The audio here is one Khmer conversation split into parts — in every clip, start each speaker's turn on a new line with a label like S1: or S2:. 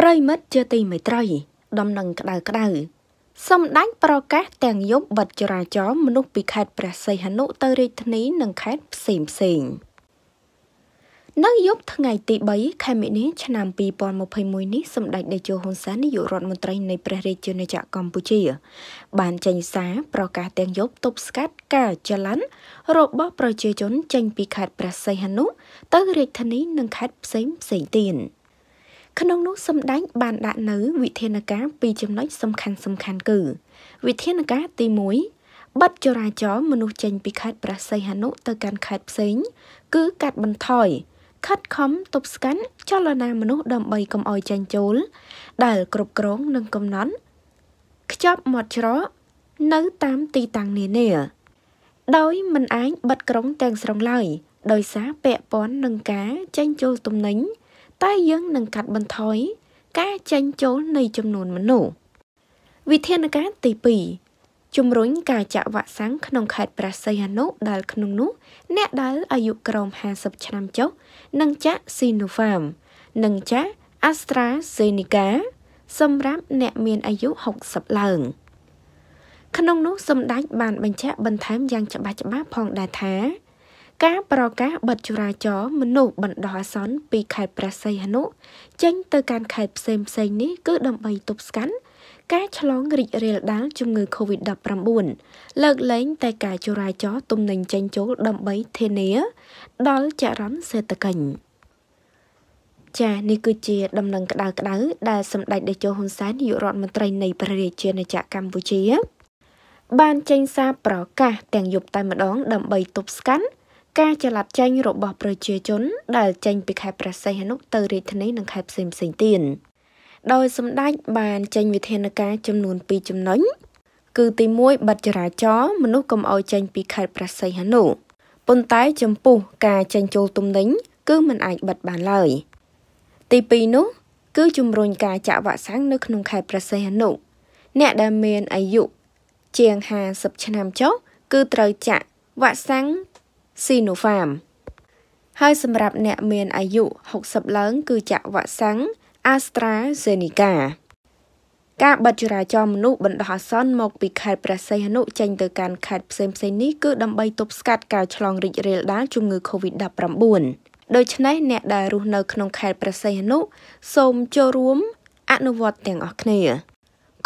S1: ប្រិមិត្តជាទីមេត្រី ដំណឹងក្តៅក្តៅសម្ដេចប្រកាសទាំងយប់បិទចរាចរណ៍មនុស្សពីខេត្តព្រះសីហនុទៅរាជធានីនិងខេត្តផ្សេងផ្សេងនៅយប់ថ្ងៃទី3ខែមិនិលឆ្នាំ2021នេះសម្ដេចតេជោហ៊ុនសែននាយករដ្ឋមន្ត្រីនៃព្រះរាជាណាចក្រកម្ពុជា បានចេញសារប្រកាសទាំងយប់ទប់ស្កាត់ការចល័នរបស់ប្រជាជនចេញពីខេត្តព្រះសីហនុទៅរាជធានីនិងខេត្តផ្សេងផ្សេងទៀត។ក្នុងនោះសម្ដែងបានដាក់នៅវិធានការពីរចំណុចសំខាន់សំខាន់គឺ វិធានការទី1បិទចរាចរណ៍មនុស្សចេញពីខេត្តប្រស័យហនុទៅកាន់ខេត្តផ្សេង គឺកាត់បន្ថយខិតខំទប់ស្កាត់ចលនាមនុស្សដើម្បីកុំឲ្យចាញ់ចូល ដែល គ្រប់គ្រងនិងកំណត់ខ្ចប់មាត់ច្រកនៅតាមទីតាំងនានា ដោយមិនអាចបិទក្រុងទាំងស្រុងឡើយ ដោយសារពាក់ព័ន្ធនឹងការចាញ់ចូលទំនិញតែយើងនឹងកាត់បន្ថយការចេញចូលនៃចំនួនមនុស្ស វិធានការទី2ជំរុញការចាក់វ៉ាក់សាំងក្នុងខេត្តព្រះសីហនុដែលក្នុងនោះអ្នកដែលអាយុក្រោម50ឆ្នាំចុះនឹងចាក់ Sinopharm និងចាក់ AstraZeneca សម្រាប់អ្នកមានអាយុ60ឡើងក្នុងនោះសម្ដេចបានបញ្ជាក់បន្ថែមយ៉ាងច្បាស់ច្បាស់ផងដែរថាការប្រកាសបិទចរាចរណ៍មនុស្សបណ្ដោះអាសន្នពីខេត្តព្រះសីហនុចេញទៅកាន់ខេត្តផ្សេងផ្សេងនេះគឺដើម្បីទប់ស្កាត់ការឆ្លងរីករាលដាលជំងឺ Covid-19 លើកលែងតែការចរាចរណ៍ទំនិញចេញចូលដើម្បីធានាដល់ចរន្តសេដ្ឋកិច្ចចានេះគឺជាដំណឹងក្តៅក្តៅដែលសម្ដេចតេជោហ៊ុនសែននាយករដ្ឋមន្ត្រីនៃព្រះរាជាណាចក្រកម្ពុជា បានចេញសារប្រកាសទាំងយប់តែម្ដងដើម្បីទប់ស្កាត់ការចល័តចេញរបស់ប្រជាជនដែលចេញពីខេត្តព្រះសីហនុទៅរាជធានីនិងខេត្តផ្សេងផ្សេងទៀតដោយសម្ដេចបានចេញវិធានការចំនួន2ចំណុចគឺទី1បិទចរាចរណ៍មនុស្សកុំឲ្យចេញពីខេត្តព្រះសីហនុប៉ុន្តែចំពោះការចេញចូលទំនិញគឺមិនអាចបិទបានឡើយទី2នោះគឺជំរុញការចាក់វ៉ាក់សាំងនៅក្នុងខេត្តព្រះសីហនុអ្នកដែលមានអាយុជាង50ឆ្នាំចុះគឺត្រូវចាក់វ៉ាក់សាំង Sinopharm ហើយសម្រាប់អ្នក មានអាយុ60ឡើង គឺចាក់វ៉ាក់សាំង AstraZeneca ការបិទចរាចរណ៍មនុស្សបណ្ដោះអាសន្នមកពីខេត្តព្រះសីហនុចេញ ទៅកាន់ខេត្តផ្សេងៗនេះគឺដើម្បីទប់ស្កាត់ការឆ្លងរីករាលដាលជំងឺ Covid-19 ដូច្នេះអ្នកដែលរស់នៅក្នុងខេត្តព្រះសីហនុសូមចូលរួម អនុវត្តទាំងអស់គ្នា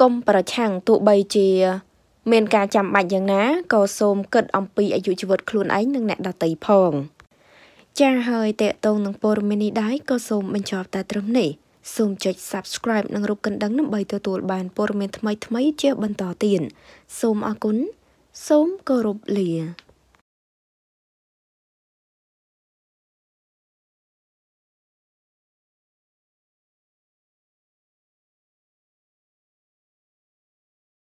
S1: កុំប្រឆាំងទោះបីជាមានការចាំបាច់យ៉ាងណាក៏សូមគិតអំពីអាយុជីវិតខ្លួនឯងនិងអ្នកដទៃផងចា៎ហើយតេតងនឹងព័ត៌មាននេះដែរក៏សូមបញ្ចប់តែត្រឹមនេះសូមចុច Subscribe និងរូបកណ្ដឹងដើម្បីទទួល បានព័ត៌មានថ្មីៗជាបន្តទៀតសូមអរគុណសូមគោរពលា